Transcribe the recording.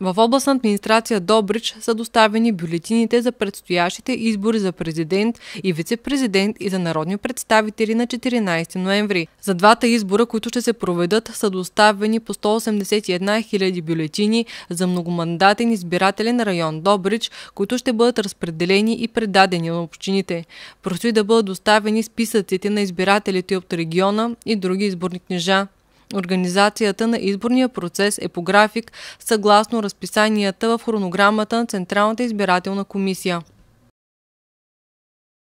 В областна администрация Добрич са доставени бюлетините за предстоящите избори за президент и вице-президент и за народни представители на 14 ноември. За двата избора, които ще се проведат, са доставени по 181 000 бюлетини за многомандатен избирателен район Добрич, които ще бъдат разпределени и предадени на общините. и да бъдат доставени списъците на избирателите от региона и други изборни книжа. Организацията на изборния процес е по график съгласно разписанията в хронограмата на Централната избирателна комисия.